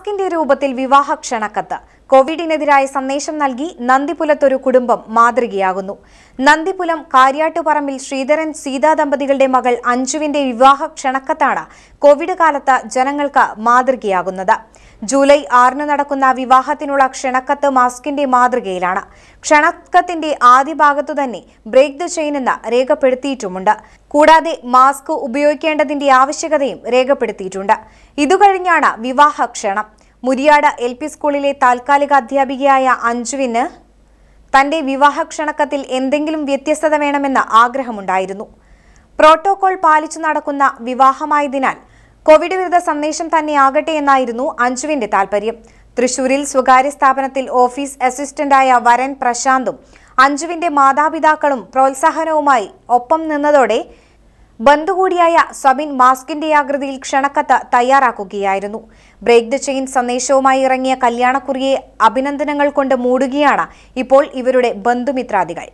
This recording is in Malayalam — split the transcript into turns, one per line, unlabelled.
ടാസ്കിന്റെ രൂപത്തിൽ വിവാഹ ക്ഷണക്കത്ത് കോവിഡിനെതിരായ സന്ദേശം നൽകി നന്ദിപുലത്തൊരു കുടുംബം മാതൃകയാകുന്നു നന്ദിപുലം കാര്യാട്ടുപറമ്പിൽ ശ്രീധരൻ സീതാ ദമ്പതികളുടെ മകൾ അഞ്ജുവിന്റെ വിവാഹ ക്ഷണക്കത്താണ് കോവിഡ് കാലത്ത് ജനങ്ങൾക്ക് മാതൃകയാകുന്നത് ജൂലൈ ആറിന് നടക്കുന്ന വിവാഹത്തിനുള്ള ക്ഷണക്കത്ത് മാസ്കിന്റെ മാതൃകയിലാണ് ക്ഷണക്കത്തിന്റെ ആദ്യ ഭാഗത്തു തന്നെ ബ്രേക്ക് ദ ചെയിൻ എന്ന് രേഖപ്പെടുത്തിയിട്ടുമുണ്ട് കൂടാതെ മാസ്ക് ഉപയോഗിക്കേണ്ടതിന്റെ ആവശ്യകതയും രേഖപ്പെടുത്തിയിട്ടുണ്ട് ഇതുകഴിഞ്ഞാണ് വിവാഹ ക്ഷണം മുരിയാട് എൽ പി സ്കൂളിലെ താൽക്കാലിക അധ്യാപികയായ അഞ്ജുവിന് തന്റെ വിവാഹക്ഷണക്കത്തിൽ എന്തെങ്കിലും വ്യത്യസ്തത വേണമെന്ന് ആഗ്രഹമുണ്ടായിരുന്നു പ്രോട്ടോകോൾ പാലിച്ചു നടക്കുന്ന വിവാഹമായതിനാൽ കോവിഡ് വിരുദ്ധ സന്ദേശം തന്നെയാകട്ടെ എന്നായിരുന്നു അഞ്ജുവിന്റെ താൽപര്യം തൃശൂരിൽ സ്വകാര്യ സ്ഥാപനത്തിൽ ഓഫീസ് അസിസ്റ്റന്റായ വരൻ പ്രശാന്തും അഞ്ജുവിന്റെ മാതാപിതാക്കളും പ്രോത്സാഹനവുമായി ഒപ്പം നിന്നതോടെ ബന്ധുകൂടിയായ സബിൻ മാസ്കിന്റെ ആകൃതിയിൽ ക്ഷണക്കത്ത് തയ്യാറാക്കുകയായിരുന്നു ബ്രേക്ക് ദ ചെയിൻ സന്ദേശവുമായി ഇറങ്ങിയ കല്യാണക്കുറിയെ അഭിനന്ദനങ്ങൾ കൊണ്ട് മൂടുകയാണ് ഇപ്പോൾ ഇവരുടെ ബന്ധുമിത്രാദികൾ